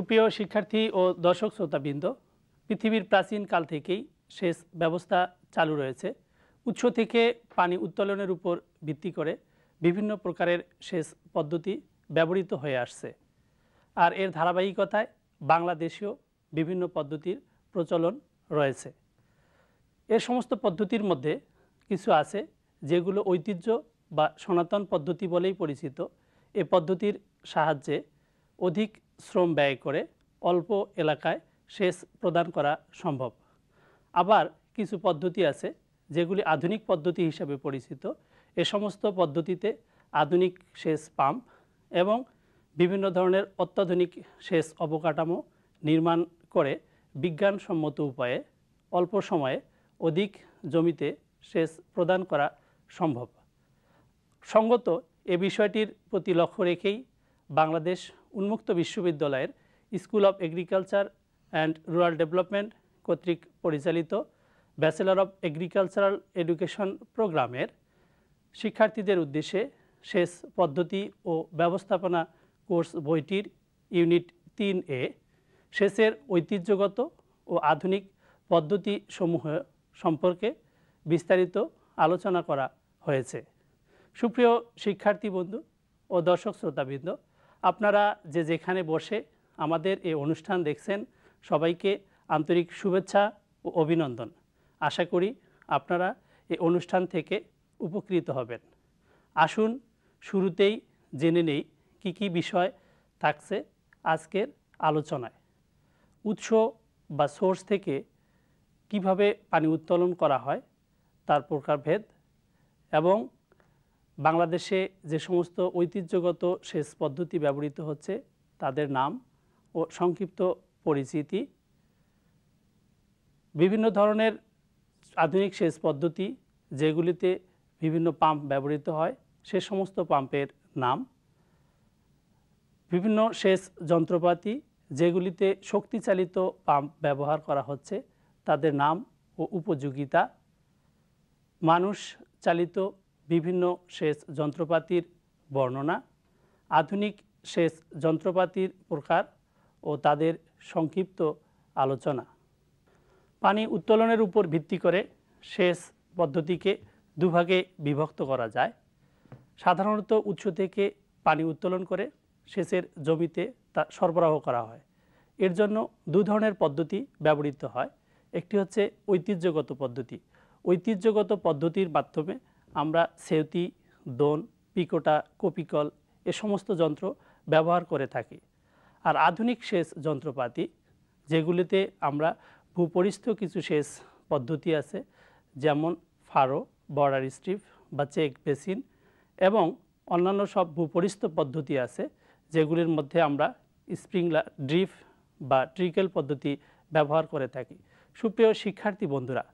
সুপ্রিয় শিক্ষার্থী ও দর্শক শ্রোতাবৃন্দ পৃথিবীর প্রাচীন কাল থেকেই সেচ ব্যবস্থা চালু রয়েছে উৎস থেকে পানি উত্তোলনের উপর ভিত্তি করে বিভিন্ন প্রকারের সেচ পদ্ধতি ব্যবহৃত হয়ে আসছে আর এর ধারাবাহিকতায় বাংলাদেশেও বিভিন্ন পদ্ধতির প্রচলন রয়েছে এ সমস্ত পদ্ধতির মধ্যে কিছু আছে যেগুলো ঐতিহ্য বা সনাতন পদ্ধতি বলেই পরিচিত এ পদ্ধতির সাহায্যে অধিক শ্রম ব্যয় করে অল্প এলাকায় সেচ প্রদান করা সম্ভব আবার কিছু পদ্ধতি আছে যেগুলি আধুনিক পদ্ধতি হিসাবে পরিচিত এ সমস্ত পদ্ধতিতে আধুনিক সেচ পাম্প এবং বিভিন্ন ধরনের অত্যাধুনিক সেচ অবকাঠামো নির্মাণ করে বিজ্ঞানসম্মত উপায়ে অল্প সময়ে অধিক জমিতে সেচ প্রদান করা সম্ভব সঙ্গত এ বিষয়টির প্রতি লক্ষ্য রেখেই বাংলাদেশ উন্মুক্ত বিশ্ববিদ্যালয়ের school of agriculture and rural development কর্তৃক পরিচালিত ব্যাচেলর অব এগ্রিকালচারাল এডুকেশন প্রোগ্রামের শিক্ষার্থীদের উদ্দেশ্যে শেষ পদ্ধতি ও ব্যবস্থাপনা কোর্স বইটির ইউনিট তিন এ শেষের ঐতিহ্যগত ও আধুনিক পদ্ধতি সমূহ সম্পর্কে বিস্তারিত আলোচনা করা হয়েছে সুপ্রিয় শিক্ষার্থী বন্ধু ও দর্শক শ্রোতাবৃন্দ আপনারা যে যেখানে বসে আমাদের এই অনুষ্ঠান দেখছেন সবাইকে আন্তরিক শুভেচ্ছা ও অভিনন্দন আশা করি আপনারা এই অনুষ্ঠান থেকে উপকৃত হবেন আসুন শুরুতেই জেনে নেই কি কি বিষয় থাকছে আজকের আলোচনায় উৎস বা সোর্স থেকে কিভাবে পানি উত্তোলন করা হয় তার প্রকারভেদ এবং বাংলাদেশে যে সমস্ত ঐতিহ্যগত সেচ পদ্ধতি ব্যবহৃত হচ্ছে তাদের নাম ও সংক্ষিপ্ত পরিচিতি বিভিন্ন ধরনের আধুনিক সেচ পদ্ধতি যেগুলিতে বিভিন্ন পাম্প ব্যবহৃত হয় সে সমস্ত পাম্পের নাম বিভিন্ন সেচ যন্ত্রপাতি যেগুলিতে শক্তিচালিত পাম্প ব্যবহার করা হচ্ছে তাদের নাম ও উপযোগিতা মানুষ চালিত বিভিন্ন সেচ যন্ত্রপাতির বর্ণনা আধুনিক সেচ যন্ত্রপাতির প্রকার ও তাদের সংক্ষিপ্ত আলোচনা পানি উত্তোলনের উপর ভিত্তি করে সেচ পদ্ধতিকে দুভাগে বিভক্ত করা যায় সাধারণত উৎস থেকে পানি উত্তোলন করে সেচের জমিতে তা সরবরাহ করা হয় এর জন্য দু ধরনের পদ্ধতি ব্যবহৃত হয় একটি হচ্ছে ঐতিহ্যগত পদ্ধতি ঐতিহ্যগত পদ্ধতির মাধ্যমে আমরা সেউতি দোন পিকোটা কপিকল এ সমস্ত যন্ত্র ব্যবহার করে থাকি আর আধুনিক সেচ যন্ত্রপাতি যেগুলিতে আমরা ভূপরিস্থ কিছু সেচ পদ্ধতি আছে যেমন ফারো বর্ডার স্ট্রিপ বা চেক বেসিন এবং অন্যান্য সব ভূপরিস্থ পদ্ধতি আছে যেগুলির মধ্যে আমরা স্প্রিংলা ড্রিপ বা ট্রিকেল পদ্ধতি ব্যবহার করে থাকি সুপ্রিয় শিক্ষার্থী বন্ধুরা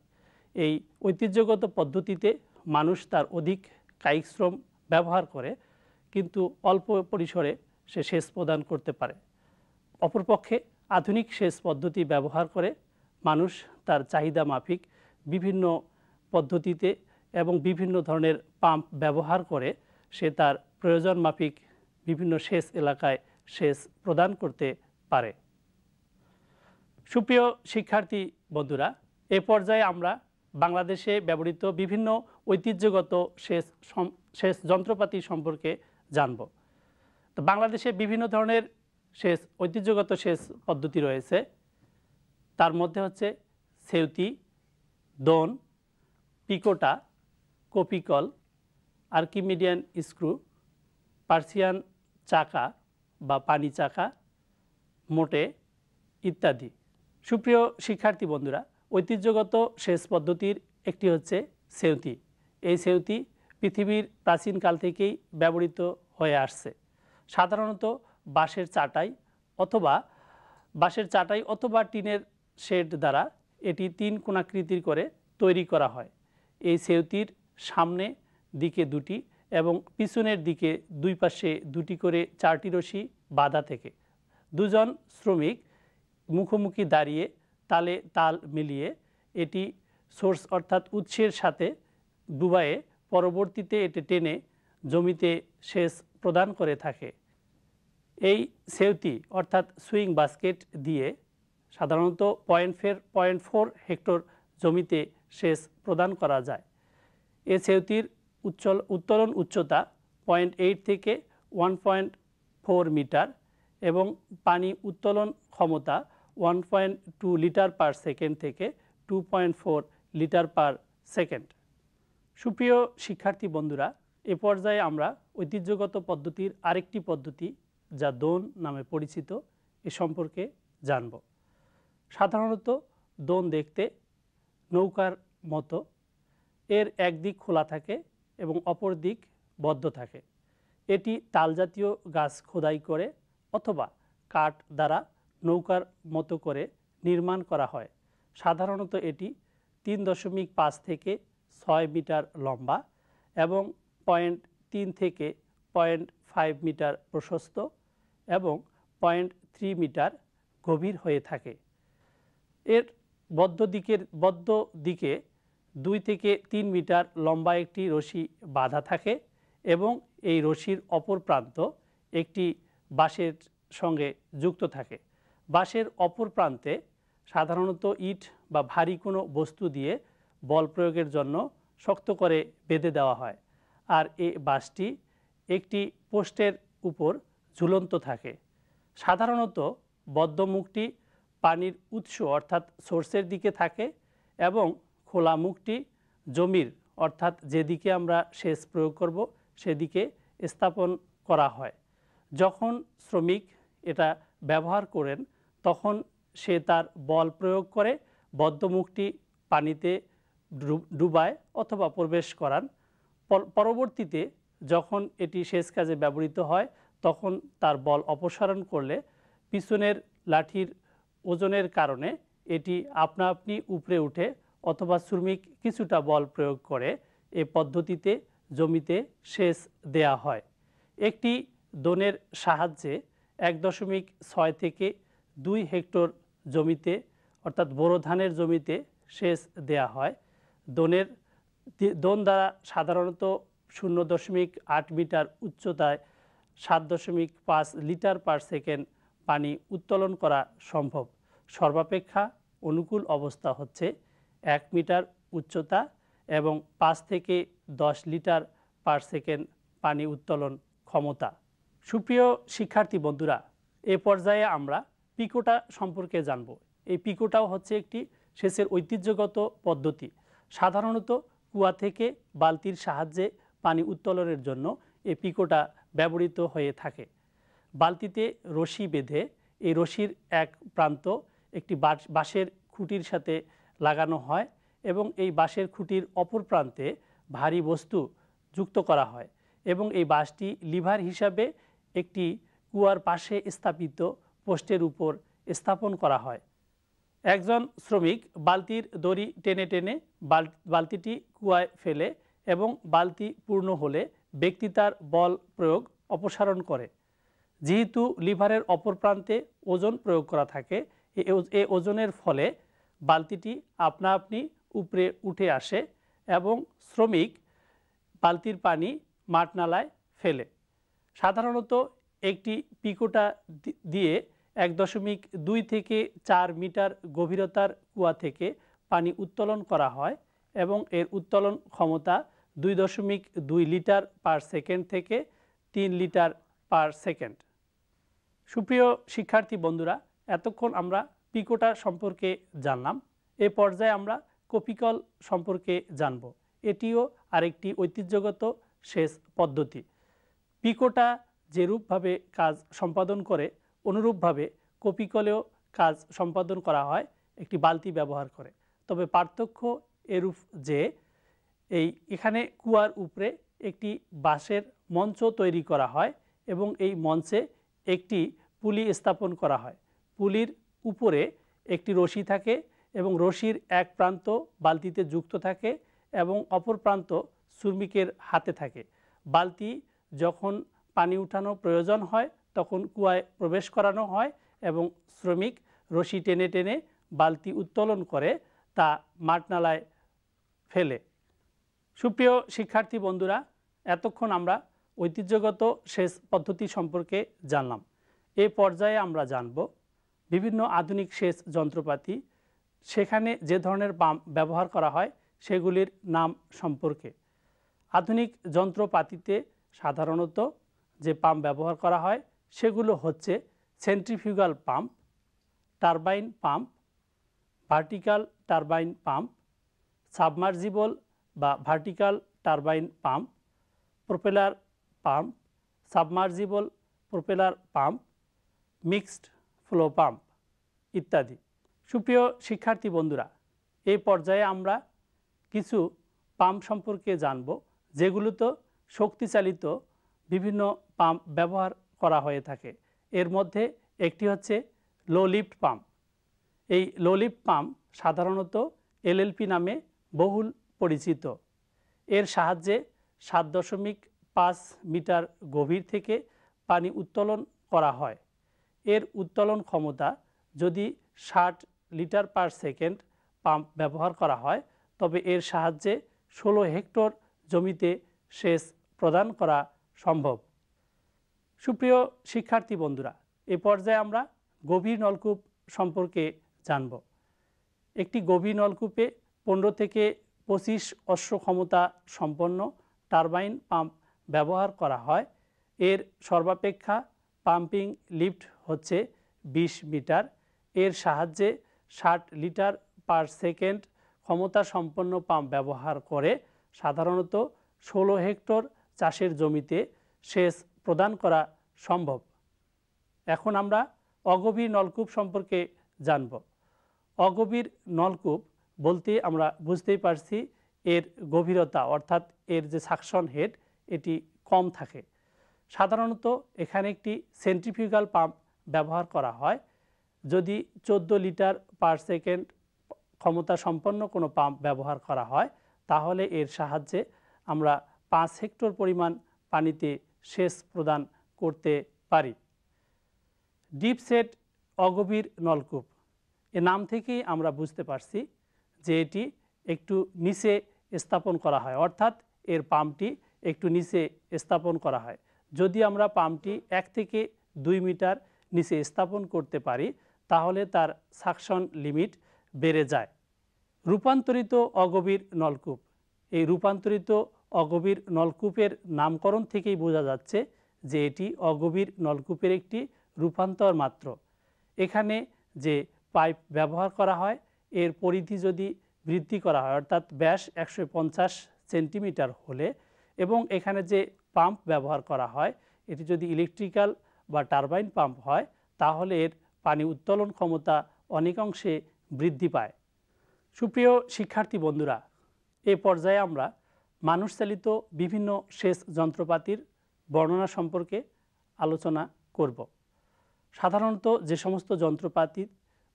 এই ঐতিহ্যগত পদ্ধতিতে মানুষ তার অধিক কায়িক শ্রম ব্যবহার করে কিন্তু অল্প পরিসরে সে সেচ প্রদান করতে পারে অপরপক্ষে আধুনিক সেচ পদ্ধতি ব্যবহার করে মানুষ তার চাহিদা মাফিক বিভিন্ন পদ্ধতিতে এবং বিভিন্ন ধরনের পাম্প ব্যবহার করে সে তার প্রয়োজন মাফিক বিভিন্ন সেচ এলাকায় সেচ প্রদান করতে পারে সুপ্রিয় শিক্ষার্থী বন্ধুরা এ পর্যায়ে আমরা বাংলাদেশে ব্যবহৃত বিভিন্ন ঐতিহ্যগত সেচ সেচ যন্ত্রপাতি সম্পর্কে জানব তো বাংলাদেশে বিভিন্ন ধরনের সেচ ঐতিহ্যগত সেচ পদ্ধতি রয়েছে তার মধ্যে হচ্ছে সেউতি দোন পিকোটা কপিকল আর্কিমিডিয়ান স্ক্রু পার্সিয়ান চাকা বা পানি চাকা মোটে ইত্যাদি সুপ্রিয় শিক্ষার্থী বন্ধুরা ঐতিহ্যগত সেচ পদ্ধতির একটি হচ্ছে সেউতি এই সেউতি পৃথিবীর প্রাচীনকাল থেকেই ব্যবহৃত হয়ে আসছে সাধারণত বাঁশের চাটাই অথবা বাঁশের চাটাই অথবা টিনের শেড দ্বারা এটি তিন কোণাকৃতির করে তৈরি করা হয় এই সেউতির সামনে দিকে দুটি এবং পিছনের দিকে দুই পাশে দুটি করে চারটি রশি বাধা থেকে দুজন শ্রমিক মুখোমুখি দাঁড়িয়ে তালে তাল মিলিয়ে এটি সোর্স অর্থাৎ উৎসের সাথে ডুবায়ে পরবর্তীতে এটি টেনে জমিতে সেচ প্রদান করে থাকে এই সেউতি অর্থাৎ সুইং বাস্কেট দিয়ে সাধারণত পয়েন্ট ফের পয়েন্ট ফোর হেক্টর জমিতে সেচ প্রদান করা যায় এ সেউতির উচ্চল উত্তোলন উচ্চতা পয়েন্ট এইট থেকে ওয়ান পয়েন্ট ফোর মিটার এবং পানি উত্তোলন ক্ষমতা one point two litre per second থেকে two point four litre per second সুপ্রিয় শিক্ষার্থী বন্ধুরা এ পর্যায়ে আমরা ঐতিহ্যগত পদ্ধতির আরেকটি পদ্ধতি যা দোন নামে পরিচিত এ সম্পর্কে জানব সাধারণত দোন দেখতে নৌকার মতো এর একদিক খোলা থাকে এবং অপর দিক বদ্ধ থাকে এটি তালজাতীয় গাছ খোদাই করে অথবা কাঠ দ্বারা নৌকার মতো করে নির্মাণ করা হয় সাধারণত এটি তিন দশমিক পাঁচ থেকে ছয় মিটার লম্বা এবং পয়েন্ট তিন থেকে পয়েন্ট ফাইভ মিটার প্রশস্ত এবং পয়েন্ট থ্রি মিটার গভীর হয়ে থাকে এর বদ্ধ দিকের বদ্ধ দিকে দুই থেকে তিন মিটার লম্বা একটি রশি বাঁধা থাকে এবং এই রশির অপর প্রান্ত একটি বাঁশের সঙ্গে যুক্ত থাকে বাঁশের অপর প্রান্তে সাধারণত ইট বা ভারী কোনো বস্তু দিয়ে বল প্রয়োগের জন্য শক্ত করে বেঁধে দেওয়া হয় আর এ বাঁশটি একটি পোস্টের উপর ঝুলন্ত থাকে সাধারণত বদ্ধমুখটি পানির উৎস অর্থাৎ সোর্সের দিকে থাকে এবং খোলা মুখটি জমির অর্থাৎ যেদিকে আমরা সেচ প্রয়োগ করব সেদিকে স্থাপন করা হয় যখন শ্রমিক এটা ব্যবহার করেন তখন সে তার বল প্রয়োগ করে বদ্ধমুখটি পানিতে ডুবায় অথবা প্রবেশ করান পরবর্তীতে যখন এটি শেষ কাজে ব্যবহৃত হয় তখন তার বল অপসারণ করলে পিছনের লাঠির ওজনের কারণে এটি আপনা আপনি উপরে উঠে অথবা শ্রমিক কিছুটা বল প্রয়োগ করে এ পদ্ধতিতে জমিতে সেচ দেয়া হয় একটি দোনের সাহায্যে এক দশমিক ছয় থেকে দুই হেক্টর জমিতে অর্থাৎ বোরো ধানের জমিতে সেচ দেয়া হয় দনের দোন দ্বারা সাধারণত শূন্য দশমিক আট মিটার উচ্চতায় সাত দশমিক পাঁচ লিটার পার সেকেন্ড পানি উত্তোলন করা সম্ভব সর্বাপেক্ষা অনুকূল অবস্থা হচ্ছে এক মিটার উচ্চতা এবং পাঁচ থেকে দশ লিটার পার সেকেন্ড পানি উত্তোলন ক্ষমতা সুপ্রিয় শিক্ষার্থী বন্ধুরা এ পর্যায়ে আমরা পিকোটা সম্পর্কে জানব এই পিকোটাও হচ্ছে একটি সেচের ঐতিহ্যগত পদ্ধতি সাধারণত কুয়া থেকে বালতির সাহায্যে পানি উত্তোলনের জন্য এই পিকোটা ব্যবহৃত হয়ে থাকে বালতিতে রশি বেঁধে এই রশির এক প্রান্ত একটি বাঁশের খুঁটির সাথে লাগানো হয় এবং এই বাঁশের খুঁটির অপর প্রান্তে ভারী বস্তু যুক্ত করা হয় এবং এই বাঁশটি লিভার হিসাবে একটি কুয়ার পাশে স্থাপিত পোস্টের উপর স্থাপন করা হয় একজন শ্রমিক বালতির দড়ি টেনে টেনে বালতিটি কুয়ায় ফেলে এবং বালতি পূর্ণ হলে ব্যক্তি তার বল প্রয়োগ অপসারণ করে যেহেতু লিভারের অপর প্রান্তে ওজন প্রয়োগ করা থাকে এ ওজনের ফলে বালতিটি আপনা আপনি উপরে উঠে আসে এবং শ্রমিক বালতির পানি মাঠনালায় ফেলে সাধারণত একটি পিকোটা দিয়ে এক দশমিক দুই থেকে চার মিটার গভীরতার কুয়া থেকে পানি উত্তোলন করা হয় এবং এর উত্তোলন ক্ষমতা দুই দশমিক দুই লিটার পার সেকেন্ড থেকে তিন লিটার পার সেকেন্ড সুপ্রিয় শিক্ষার্থী বন্ধুরা এতক্ষণ আমরা পিকোটা সম্পর্কে জানলাম এ পর্যায়ে আমরা কপিকল সম্পর্কে জানব এটিও আরেকটি ঐতিহ্যগত শেষ পদ্ধতি পিকোটা যেরূপভাবে কাজ সম্পাদন করে অনুরূপভাবে কপি কলেও কাজ সম্পাদন করা হয় একটি বালতি ব্যবহার করে তবে পার্থক্য এরূপ যে এই এখানে কুয়ার উপরে একটি বাঁশের মঞ্চ তৈরি করা হয় এবং এই মঞ্চে একটি পুলি স্থাপন করা হয় পুলির উপরে একটি রশি থাকে এবং রশির এক প্রান্ত বালতিতে যুক্ত থাকে এবং অপর প্রান্ত শ্রমিকের হাতে থাকে বালতি যখন পানি উঠানো প্রয়োজন হয় তখন কুয়ায় প্রবেশ করানো হয় এবং শ্রমিক রশি টেনে টেনে বালতি উত্তোলন করে তা মাটনালায় ফেলে সুপ্রিয় শিক্ষার্থী বন্ধুরা এতক্ষণ আমরা ঐতিহ্যগত সেচ পদ্ধতি সম্পর্কে জানলাম এ পর্যায়ে আমরা জানব বিভিন্ন আধুনিক সেচ যন্ত্রপাতি সেখানে যে ধরনের পাম্প ব্যবহার করা হয় সেগুলির নাম সম্পর্কে আধুনিক যন্ত্রপাতিতে সাধারণত যে পাম্প ব্যবহার করা হয় সেগুলো হচ্ছে centrifugal pump turbine pump vertical turbine pump submersible বা vertical turbine pump propeller pump submersible propeller pump mixed flow pump ইত্যাদি সুপ্রিয় শিক্ষার্থী বন্ধুরা এই পর্যায়ে আমরা কিছু পাম্প সম্পর্কে জানব যেগুলোতে শক্তিচালিত বিভিন্ন পাম্প ব্যবহার করা হয়ে থাকে এর মধ্যে একটি হচ্ছে লো লিফট পাম্প এই লো লিফট পাম্প সাধারণত এলএলপি নামে বহুল পরিচিত এর সাহায্যে সাত দশমিক পাঁচ মিটার গভীর থেকে পানি উত্তোলন করা হয় এর উত্তোলন ক্ষমতা যদি ষাট লিটার পার সেকেন্ড পাম্প ব্যবহার করা হয় তবে এর সাহায্যে ষোলো হেক্টর জমিতে সেচ প্রদান করা সম্ভব সুপ্রিয় শিক্ষার্থী বন্ধুরা এ পর্যায়ে আমরা গভীর নলকূপ সম্পর্কে জানব একটি গভীর নলকূপে পনেরো থেকে পঁচিশ অশ্ব ক্ষমতা সম্পন্ন টারবাইন পাম্প ব্যবহার করা হয় এর সর্বাপেক্ষা পাম্পিং লিফট হচ্ছে ২০ মিটার এর সাহায্যে ষাট লিটার পার সেকেন্ড ক্ষমতা সম্পন্ন পাম্প ব্যবহার করে সাধারণত ষোলো হেক্টর চাষের জমিতে সেচ প্রদান করা সম্ভব এখন আমরা অগভীর নলকূপ সম্পর্কে জানব অগভীর নলকূপ বলতে আমরা বুঝতেই পারছি এর গভীরতা অর্থাৎ এর যে সাকশন হেড এটি কম থাকে সাধারণত এখানে একটি সেন্ট্রিফিউগাল পাম্প ব্যবহার করা হয় যদি ১৪ লিটার পার সেকেন্ড ক্ষমতা সম্পন্ন কোনো পাম্প ব্যবহার করা হয় তাহলে এর সাহায্যে আমরা পাঁচ হেক্টর পরিমাণ পানিতে সেচ প্রদান করতে পারি ডিপসেট অগভীর নলকূপ এ নাম থেকেই আমরা বুঝতে পারছি যে এটি একটু নিচে স্থাপন করা হয় অর্থাৎ এর পাম্পটি একটু নিচে স্থাপন করা হয় যদি আমরা পাম্পটি এক থেকে দুই মিটার নিচে স্থাপন করতে পারি তাহলে তার সাকশন লিমিট বেড়ে যায় রূপান্তরিত অগভীর নলকূপ এই রূপান্তরিত অগভীর নলকূপের নামকরণ থেকেই বোঝা যাচ্ছে যে এটি অগভীর নলকূপের একটি রূপান্তর মাত্র এখানে যে পাইপ ব্যবহার করা হয় এর পরিধি যদি বৃদ্ধি করা হয় অর্থাৎ ব্যাস একশো সেন্টিমিটার হলে এবং এখানে যে পাম্প ব্যবহার করা হয় এটি যদি ইলেকট্রিক্যাল বা টারবাইন পাম্প হয় তাহলে এর পানি উত্তোলন ক্ষমতা অনেকাংশে বৃদ্ধি পায় সুপ্রিয় শিক্ষার্থী বন্ধুরা এ পর্যায়ে আমরা মানুষ চালিত বিভিন্ন সেচ যন্ত্রপাতির বর্ণনা সম্পর্কে আলোচনা করব সাধারণত যে সমস্ত যন্ত্রপাতি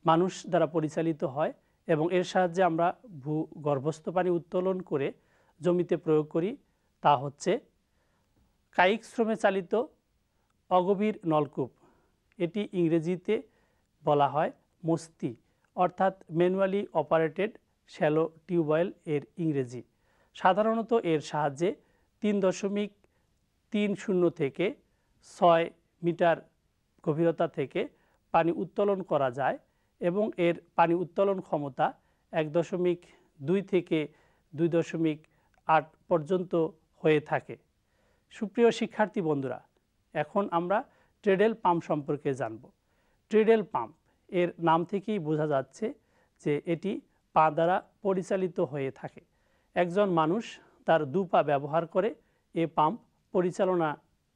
মানুষ দ্বারা পরিচালিত হয় এবং এর সাহায্যে আমরা ভূগর্ভস্থ পানি উত্তোলন করে জমিতে প্রয়োগ করি তা হচ্ছে কায়িক শ্রমে চালিত অগভীর নলকূপ এটি ইংরেজিতে বলা হয় মস্তি অর্থাৎ ম্যানুয়ালি অপারেটেড শ্যালো টিউবওয়েল এর ইংরেজি সাধারণত এর সাহায্যে তিন দশমিক তিন শূন্য থেকে ছয় মিটার গভীরতা থেকে পানি উত্তোলন করা যায় এবং এর পানি উত্তোলন ক্ষমতা এক দশমিক দুই থেকে দুই দশমিক আট পর্যন্ত হয়ে থাকে সুপ্রিয় শিক্ষার্থী বন্ধুরা এখন আমরা ট্রেডেল পাম্প সম্পর্কে জানব ট্রেডেল পাম্প এর নাম থেকেই বোঝা যাচ্ছে যে এটি পা দ্বারা পরিচালিত হয়ে থাকে একজন মানুষ তার দু পা ব্যবহার করে এ পাম্প পরিচালনা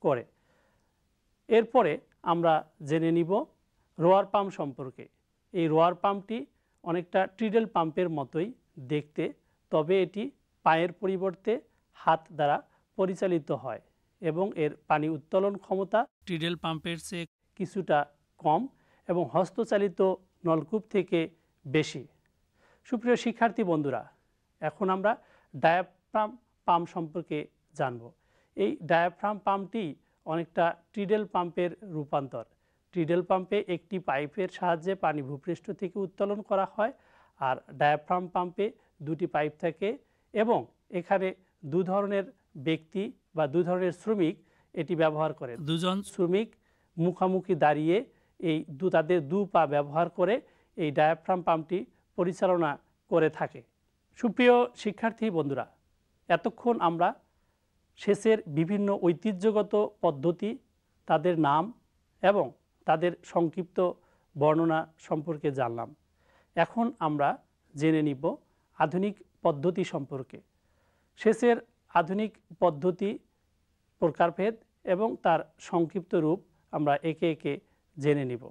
করে এরপরে আমরা জেনে নিব রোয়ার পাম্প সম্পর্কে এই রোয়ার পাম্পটি অনেকটা ট্রিডেল পাম্পের মতোই দেখতে তবে এটি পায়ের পরিবর্তে হাত দ্বারা পরিচালিত হয় এবং এর পানি উত্তোলন ক্ষমতা ট্রিডেল পাম্পের চেয়ে কিছুটা কম এবং হস্তচালিত নলকূপ থেকে বেশি সুপ্রিয় শিক্ষার্থী বন্ধুরা এখন আমরা ডায়াফ্রাম পাম্প সম্পর্কে জানব এই ডায়াফ্রাম পাম্পটি অনেকটা ট্রিডেল পাম্পের রূপান্তর ট্রিডেল পাম্পে একটি পাইপের সাহায্যে পানি ভূপৃষ্ঠ থেকে উত্তোলন করা হয় আর ডায়াফ্রাম পাম্পে দুটি পাইপ থাকে এবং এখানে দু ধরনের ব্যক্তি বা দু ধরনের শ্রমিক এটি ব্যবহার করে দুজন শ্রমিক মুখামুখি দাঁড়িয়ে এই দু তাদের দু পা ব্যবহার করে এই ডায়াফ্রাম পাম্পটি পরিচালনা করে থাকে সুপ্রিয় শিক্ষার্থী বন্ধুরা এতক্ষণ আমরা শেষের বিভিন্ন ঐতিহ্যগত পদ্ধতি তাদের নাম এবং তাদের সংক্ষিপ্ত বর্ণনা সম্পর্কে জানলাম এখন আমরা জেনে নিব আধুনিক পদ্ধতি সম্পর্কে শেষের আধুনিক পদ্ধতি প্রকারভেদ এবং তার সংক্ষিপ্ত রূপ আমরা একে একে জেনে নিব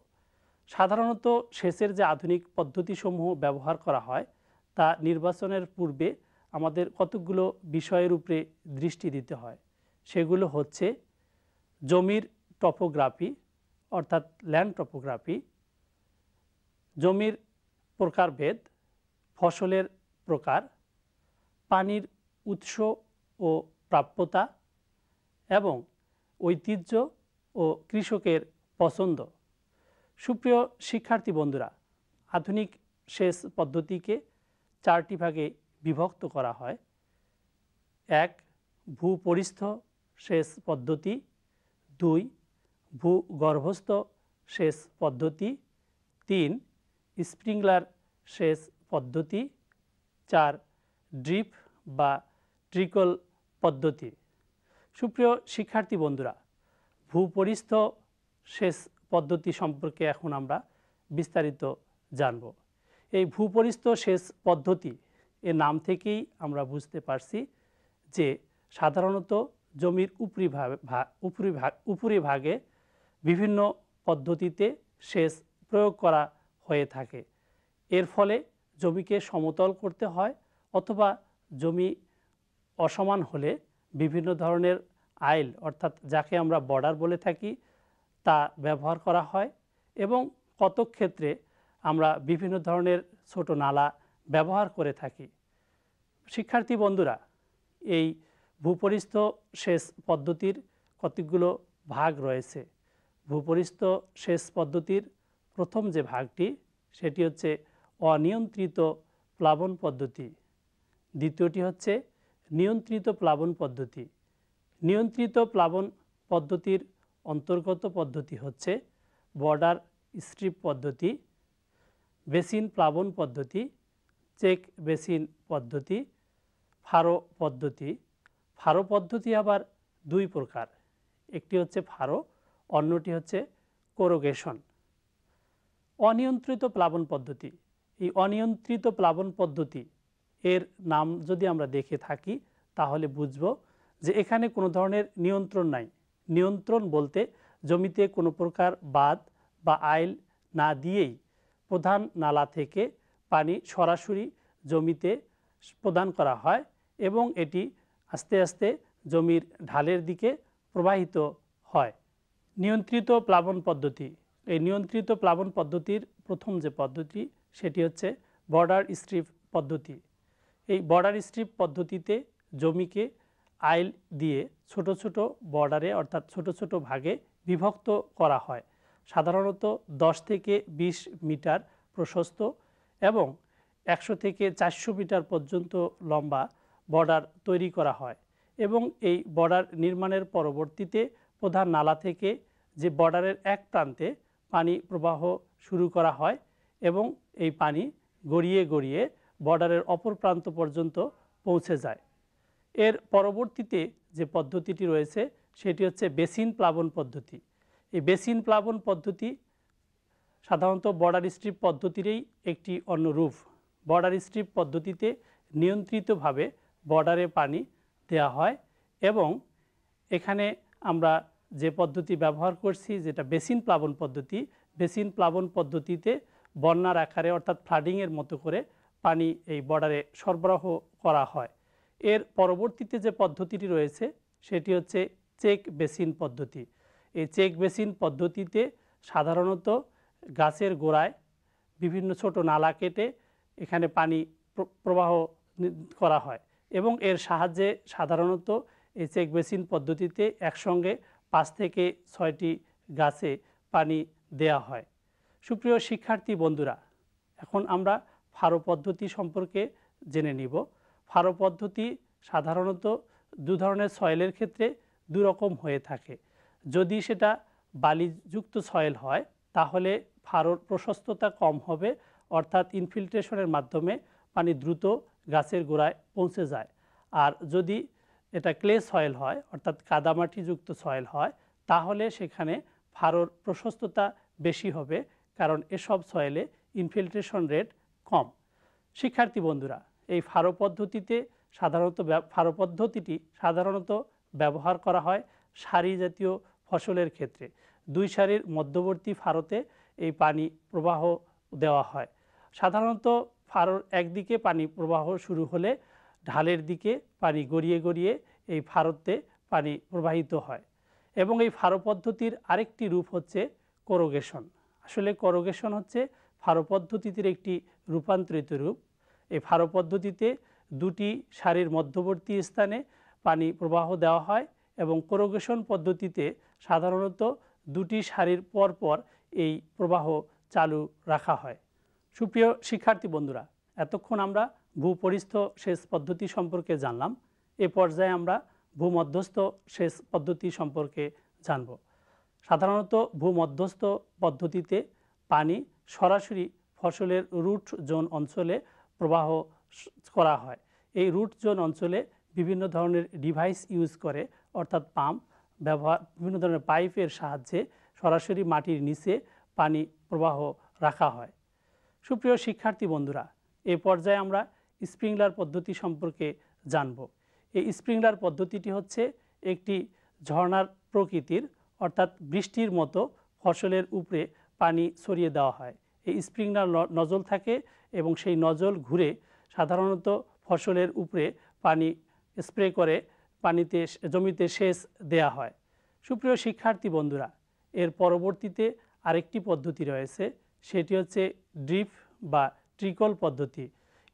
সাধারণত শেষের যে আধুনিক পদ্ধতিসমূহ ব্যবহার করা হয় তা নির্বাচনের পূর্বে আমাদের কতগুলো বিষয়ের উপরে দৃষ্টি দিতে হয় সেগুলো হচ্ছে জমির টপোগ্রাফি অর্থাৎ ল্যান্ড টপোগ্রাফি জমির প্রকারভেদ ফসলের প্রকার পানির উৎস ও প্রাপ্যতা এবং ঐতিহ্য ও কৃষকের পছন্দ সুপ্রিয় শিক্ষার্থী বন্ধুরা আধুনিক সেচ পদ্ধতিকে চারটি ভাগে বিভক্ত করা হয় এক ভূপরিস্থ সেচ পদ্ধতি দুই ভূগর্ভস্থ সেচ পদ্ধতি তিন স্প্রিংলার সেচ পদ্ধতি চার ড্রিপ বা ট্রিকল পদ্ধতি সুপ্রিয় শিক্ষার্থী বন্ধুরা ভূপরিস্থ সেচ পদ্ধতি সম্পর্কে এখন আমরা বিস্তারিত জানবো এই ভূপরিস্থ সেচ পদ্ধতি এর নাম থেকেই আমরা বুঝতে পারছি যে সাধারণত জমির উপরিভাবে উপরি উপরিভাগে বিভিন্ন পদ্ধতিতে সেচ প্রয়োগ করা হয়ে থাকে এর ফলে জমিকে সমতল করতে হয় অথবা জমি অসমান হলে বিভিন্ন ধরনের আইল অর্থাৎ যাকে আমরা বর্ডার বলে থাকি তা ব্যবহার করা হয় এবং কত ক্ষেত্রে আমরা বিভিন্ন ধরনের ছোট নালা ব্যবহার করে থাকি শিক্ষার্থী বন্ধুরা এই ভূপরিস্থ সেচ পদ্ধতির কতগুলো ভাগ রয়েছে ভূপরিস্থ সেচ পদ্ধতির প্রথম যে ভাগটি সেটি হচ্ছে অনিয়ন্ত্রিত প্লাবন পদ্ধতি দ্বিতীয়টি হচ্ছে নিয়ন্ত্রিত প্লাবন পদ্ধতি নিয়ন্ত্রিত প্লাবন পদ্ধতির অন্তর্গত পদ্ধতি হচ্ছে বর্ডার স্ট্রিপ পদ্ধতি বেসিন প্লাবন পদ্ধতি চেক বেসিন পদ্ধতি ফারো পদ্ধতি ফারো পদ্ধতি আবার দুই প্রকার একটি হচ্ছে ফারো অন্যটি হচ্ছে কোরোগেশন অনিয়ন্ত্রিত প্লাবন পদ্ধতি এই অনিয়ন্ত্রিত প্লাবন পদ্ধতি এর নাম যদি আমরা দেখে থাকি তাহলে বুঝব যে এখানে কোনো ধরনের নিয়ন্ত্রণ নাই নিয়ন্ত্রণ বলতে জমিতে কোনো প্রকার বাদ বা আইল না দিয়েই প্রধান নালা থেকে পানি সরাসরি জমিতে প্রদান করা হয় এবং এটি আস্তে আস্তে জমির ঢালের দিকে প্রবাহিত হয় নিয়ন্ত্রিত প্লাবন পদ্ধতি এই নিয়ন্ত্রিত প্লাবন পদ্ধতির প্রথম যে পদ্ধতি সেটি হচ্ছে বর্ডার স্ট্রিপ পদ্ধতি এই বর্ডার স্ট্রিপ পদ্ধতিতে জমিকে আইল দিয়ে ছোট ছোট বর্ডারে অর্থাৎ ছোট ছোট ভাগে বিভক্ত করা হয় সাধারণত 10 থেকে ২০ মিটার প্রশস্ত এবং একশো থেকে চারশো মিটার পর্যন্ত লম্বা বর্ডার তৈরি করা হয় এবং এই বর্ডার নির্মাণের পরবর্তীতে প্রধান নালা থেকে যে বর্ডারের এক প্রান্তে পানি প্রবাহ শুরু করা হয় এবং এই পানি গড়িয়ে গড়িয়ে বর্ডারের অপর প্রান্ত পর্যন্ত পৌঁছে যায় এর পরবর্তীতে যে পদ্ধতিটি রয়েছে সেটি হচ্ছে বেসিন প্লাবন পদ্ধতি এই বেসিন প্লাবন পদ্ধতি সাধারণত বর্ডার স্ট্রিপ পদ্ধতিরই একটি অন্য রূপ বর্ডার স্ট্রিপ পদ্ধতিতে নিয়ন্ত্রিতভাবে বর্ডারে পানি দেয়া হয় এবং এখানে আমরা যে পদ্ধতি ব্যবহার করছি যেটা বেসিন প্লাবন পদ্ধতি বেসিন প্লাবন পদ্ধতিতে বন্যার আকারে অর্থাৎ ফ্লাডিংয়ের মতো করে পানি এই বর্ডারে সরবরাহ করা হয় এর পরবর্তীতে যে পদ্ধতিটি রয়েছে সেটি হচ্ছে চেক বেসিন পদ্ধতি এই চেক বেসিন পদ্ধতিতে সাধারণত গাছের গোড়ায় বিভিন্ন ছোট নালা কেটে এখানে পানি প্রবাহ করা হয় এবং এর সাহায্যে সাধারণত এই চেক বেসিন পদ্ধতিতে একসঙ্গে পাঁচ থেকে ছয়টি গাছে পানি দেয়া হয় সুপ্রিয় শিক্ষার্থী বন্ধুরা এখন আমরা ফারো পদ্ধতি সম্পর্কে জেনে নিব ফারো পদ্ধতি সাধারণত দু ধরনের সয়েলের ক্ষেত্রে দুরকম হয়ে থাকে যদি সেটা বালিযুক্ত সয়েল হয় তাহলে ফারোর প্রশস্ততা কম হবে অর্থাৎ ইনফিল্ট্রেশনের মাধ্যমে পানি দ্রুত গাছের গোড়ায় পৌঁছে যায় আর যদি এটা ক্লে সয়েল হয় অর্থাৎ কাদামাটিযুক্ত সয়েল হয় তাহলে সেখানে ফারোর প্রশস্ততা বেশি হবে কারণ এসব সয়েলে ইনফিল্ট্রেশন রেট কম শিক্ষার্থী বন্ধুরা এই ফারো পদ্ধতিতে সাধারণত ফারো পদ্ধতিটি সাধারণত ব্যবহার করা হয় সারি জাতীয় ফসলের ক্ষেত্রে দুই সারির মধ্যবর্তী ফারোতে এই পানি প্রবাহ দেওয়া হয় সাধারণত ফারোর একদিকে পানি প্রবাহ শুরু হলে ঢালের দিকে পানি গড়িয়ে গড়িয়ে এই ফারতে পানি প্রবাহিত হয় এবং এই ফারো পদ্ধতির আরেকটি রূপ হচ্ছে করোগেশন আসলে করোগেশন হচ্ছে ফারো পদ্ধতির একটি রূপান্তরিত রূপ এই ফারো পদ্ধতিতে দুটি সারির মধ্যবর্তী স্থানে পানি প্রবাহ দেওয়া হয় এবং করোগেশন পদ্ধতিতে সাধারণত দুটি সারির পরপর এই প্রবাহ চালু রাখা হয় সুপ্রিয় শিক্ষার্থী বন্ধুরা এতক্ষণ আমরা ভূপরিস্থ সেচ পদ্ধতি সম্পর্কে জানলাম এ পর্যায়ে আমরা ভূমধ্যস্থ সেচ পদ্ধতি সম্পর্কে জানব সাধারণত ভূমধ্যস্থ পদ্ধতিতে পানি সরাসরি ফসলের রুট জোন অঞ্চলে প্রবাহ করা হয় এই রুট জোন অঞ্চলে বিভিন্ন ধরনের ডিভাইস ইউজ করে অর্থাৎ পাম্প ব্যবহার বিভিন্ন ধরনের পাইপের সাহায্যে সরাসরি মাটির নিচে পানি প্রবাহ রাখা হয় সুপ্রিয় শিক্ষার্থী বন্ধুরা এ পর্যায়ে আমরা স্প্রিংলার পদ্ধতি সম্পর্কে জানব এই স্প্রিংলার পদ্ধতিটি হচ্ছে একটি ঝর্ণার প্রকৃতির অর্থাৎ বৃষ্টির মতো ফসলের উপরে পানি ছড়িয়ে দেওয়া হয় এই স্প্রিংলার নজল থাকে এবং সেই নজল ঘুরে সাধারণত ফসলের উপরে পানি স্প্রে করে পানিতে জমিতে সেচ দেয়া হয় সুপ্রিয় শিক্ষার্থী বন্ধুরা এর পরবর্তীতে আরেকটি পদ্ধতি রয়েছে সেটি হচ্ছে ড্রিপ বা ট্রিকল পদ্ধতি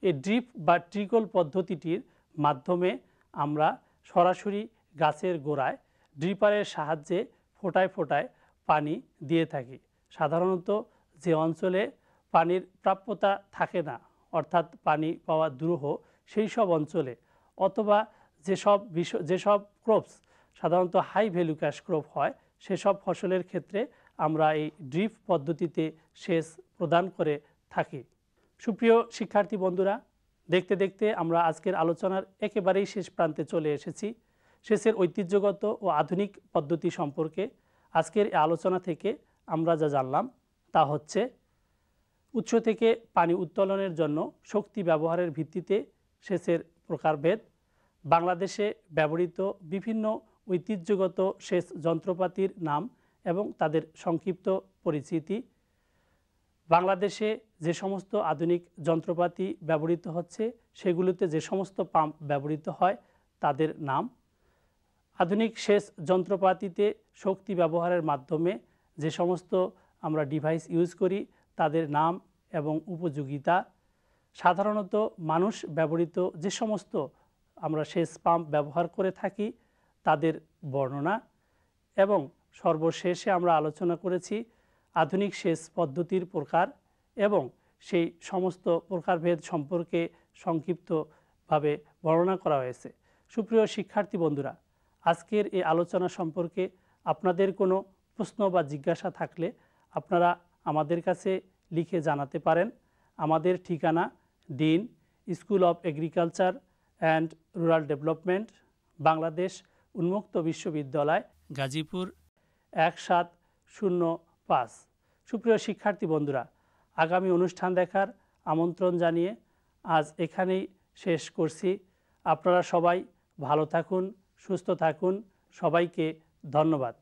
এই ড্রিপ বা ট্রিকল পদ্ধতিটির মাধ্যমে আমরা সরাসরি গাছের গোড়ায় ড্রিপারের সাহায্যে ফোটায় ফোটায় পানি দিয়ে থাকি সাধারণত যে অঞ্চলে পানির প্রাপ্যতা থাকে না অর্থাৎ পানি পাওয়া দুরূহ সেই সব অঞ্চলে অথবা যেসব বিষয় যেসব ক্রপস সাধারণত হাই ভ্যালু ক্যাশ ক্রপ হয় সেসব ফসলের ক্ষেত্রে আমরা এই ড্রিপ পদ্ধতিতে সেচ প্রদান করে থাকি সুপ্রিয় শিক্ষার্থী বন্ধুরা দেখতে দেখতে আমরা আজকের আলোচনার একেবারেই শেষ প্রান্তে চলে এসেছি সেচের ঐতিহ্যগত ও আধুনিক পদ্ধতি সম্পর্কে আজকের আলোচনা থেকে আমরা যা জানলাম তা হচ্ছে উৎস থেকে পানি উত্তোলনের জন্য শক্তি ব্যবহারের ভিত্তিতে সেচের প্রকারভেদ বাংলাদেশে ব্যবহৃত বিভিন্ন ঐতিহ্যগত সেচ যন্ত্রপাতির নাম এবং তাদের সংক্ষিপ্ত পরিচিতি বাংলাদেশে যে সমস্ত আধুনিক যন্ত্রপাতি ব্যবহৃত হচ্ছে সেগুলোতে যে সমস্ত পাম্প ব্যবহৃত হয় তাদের নাম আধুনিক সেচ যন্ত্রপাতিতে শক্তি ব্যবহারের মাধ্যমে যে সমস্ত আমরা ডিভাইস ইউজ করি তাদের নাম এবং উপযোগিতা সাধারণত মানুষ ব্যবহৃত যে সমস্ত আমরা শেষ পাম্প ব্যবহার করে থাকি তাদের বর্ণনা এবং সর্বশেষে আমরা আলোচনা করেছি আধুনিক শেষ পদ্ধতির প্রকার এবং সেই সমস্ত প্রকারভেদ সম্পর্কে সংক্ষিপ্তভাবে বর্ণনা করা হয়েছে সুপ্রিয় শিক্ষার্থী বন্ধুরা আজকের এই আলোচনা সম্পর্কে আপনাদের কোনো প্রশ্ন বা জিজ্ঞাসা থাকলে আপনারা আমাদের কাছে লিখে জানাতে পারেন আমাদের ঠিকানা দিন school of agriculture and rural development Bangladesh উন্মুক্ত বিশ্ববিদ্যালয় গাজীপুর এক সাত শূন্য পাঁচ সুপ্রিয় শিক্ষার্থী বন্ধুরা আগামী অনুষ্ঠান দেখার আমন্ত্রণ জানিয়ে আজ এখানেই শেষ করছি আপনারা সবাই ভালো থাকুন সুস্থ থাকুন সবাইকে ধন্যবাদ